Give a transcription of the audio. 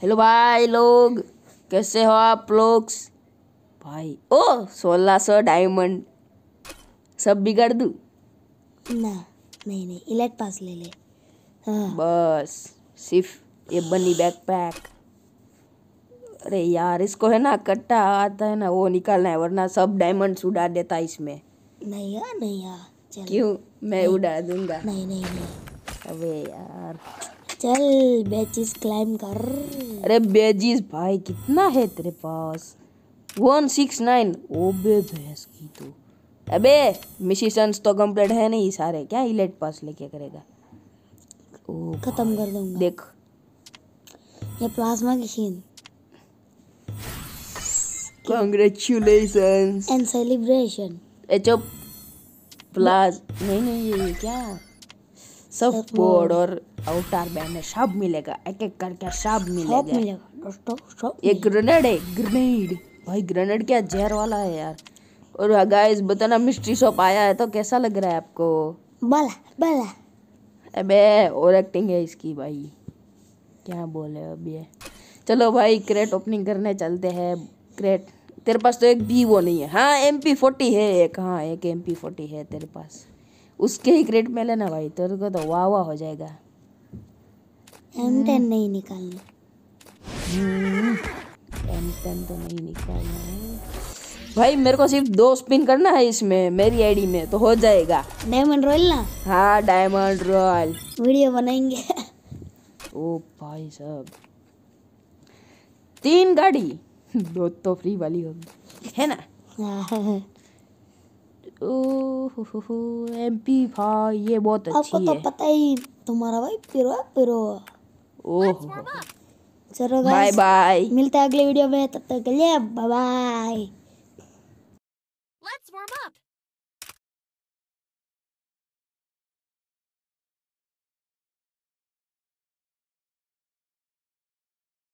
Hello भाई लोग कैसे हो आप लोग भाई ओ सोलह सौ डायमंड सब बिगाड़ दू ना नहीं नहीं इलेट पास ले ले हाँ। बस सिर्फ ये बनी बैक पैक अरे यार इसको है ना कट्टा आता है ना वो निकालना है वरना सब डायमंड उड़ा देता इसमें नहीं यार हाँ, नहीं यार हाँ, क्यों मैं उड़ा दूंगा नहीं नहीं नहीं अबे यार चल बेचिस क्लाइम कर अरे बेजिस भाई कितना है तेरे पास वन सिक्स नाइन ओबे भैंस की तो अबे मिशन तो कंप्लीट है नहीं सारे क्या इलेट e e पास लेके करेगा खत्म कर दूंगा देख ये प्लाज्मा की शीन कॉन्ग्रेचुलेशन एंड सेलिब्रेशन ए चुप प्लाज नहीं नहीं ये क्या सब बोर्ड और आउटर बैनर सब मिलेगा एक एक करके सब मिलेगा सब मिलेगा दोस्तों सब एक ग्रेनेड है ग्रेनेड भाई ग्रेनेड क्या जहर वाला है यार और गाइस हाँ, बताना मिस्ट्री शॉप आया है तो कैसा लग रहा है आपको बला बला अबे और एक्टिंग है इसकी भाई क्या बोले अब ये चलो भाई क्रेट ओपनिंग करने चलते हैं क्रेट तेरे पास तो एक भी वो नहीं है हाँ एम पी फोर्टी है एक हाँ एक एम पी फोर्टी है तेरे पास उसके ही ग्रेड मेले ना भाई तेरे को तो वाह वाह हो जाएगा एम टेन नहीं निकालना एम हम्म, टेन तो नहीं निकालना है भाई मेरे को सिर्फ दो स्पिन करना है इसमें मेरी आईडी में तो हो जाएगा डायमंड रॉयल ना हाँ डायमंड रॉयल वीडियो बनाएंगे ओ भाई साहब तीन गाड़ी दो तो फ्री वाली होगी है ना हाँ। एम पी भाई ये बहुत अच्छी तो है आपको तो पता ही तुम्हारा भाई पिरो पिरो ओह चलो बाय बाय मिलते हैं अगले वीडियो में तब तक के लिए बाय बाय